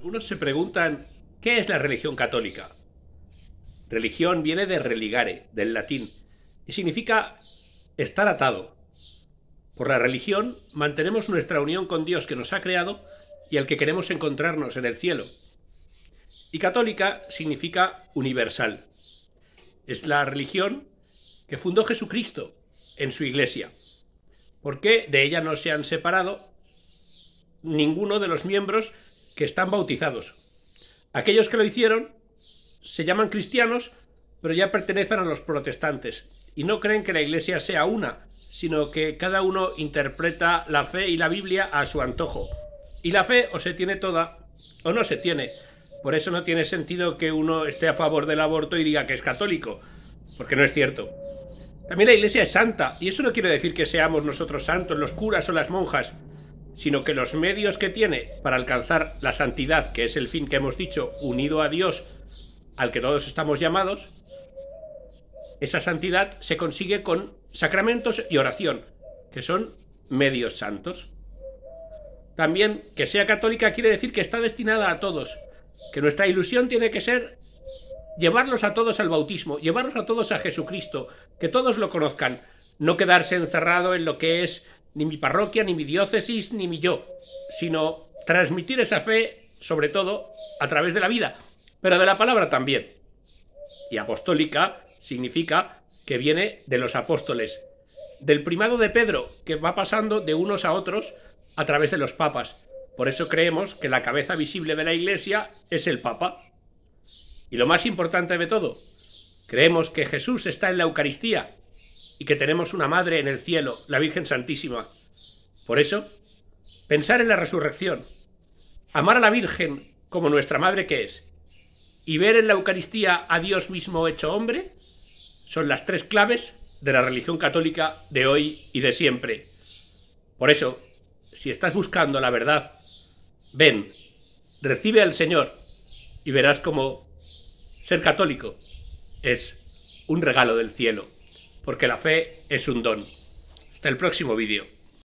Algunos se preguntan, ¿qué es la religión católica? Religión viene de religare, del latín, y significa estar atado. Por la religión mantenemos nuestra unión con Dios que nos ha creado y al que queremos encontrarnos en el cielo. Y católica significa universal. Es la religión que fundó Jesucristo en su iglesia. Porque de ella no se han separado ninguno de los miembros que están bautizados. Aquellos que lo hicieron se llaman cristianos, pero ya pertenecen a los protestantes y no creen que la Iglesia sea una, sino que cada uno interpreta la fe y la Biblia a su antojo. Y la fe o se tiene toda o no se tiene. Por eso no tiene sentido que uno esté a favor del aborto y diga que es católico, porque no es cierto. También la Iglesia es santa, y eso no quiere decir que seamos nosotros santos, los curas o las monjas sino que los medios que tiene para alcanzar la santidad, que es el fin que hemos dicho, unido a Dios, al que todos estamos llamados, esa santidad se consigue con sacramentos y oración, que son medios santos. También que sea católica quiere decir que está destinada a todos, que nuestra ilusión tiene que ser llevarlos a todos al bautismo, llevarlos a todos a Jesucristo, que todos lo conozcan, no quedarse encerrado en lo que es ni mi parroquia, ni mi diócesis, ni mi yo, sino transmitir esa fe, sobre todo, a través de la vida, pero de la palabra también. Y apostólica significa que viene de los apóstoles, del primado de Pedro, que va pasando de unos a otros a través de los papas. Por eso creemos que la cabeza visible de la Iglesia es el Papa. Y lo más importante de todo, creemos que Jesús está en la Eucaristía, y que tenemos una madre en el cielo, la Virgen Santísima. Por eso, pensar en la resurrección, amar a la Virgen como nuestra madre que es, y ver en la Eucaristía a Dios mismo hecho hombre, son las tres claves de la religión católica de hoy y de siempre. Por eso, si estás buscando la verdad, ven, recibe al Señor y verás cómo ser católico es un regalo del cielo porque la fe es un don. Hasta el próximo vídeo.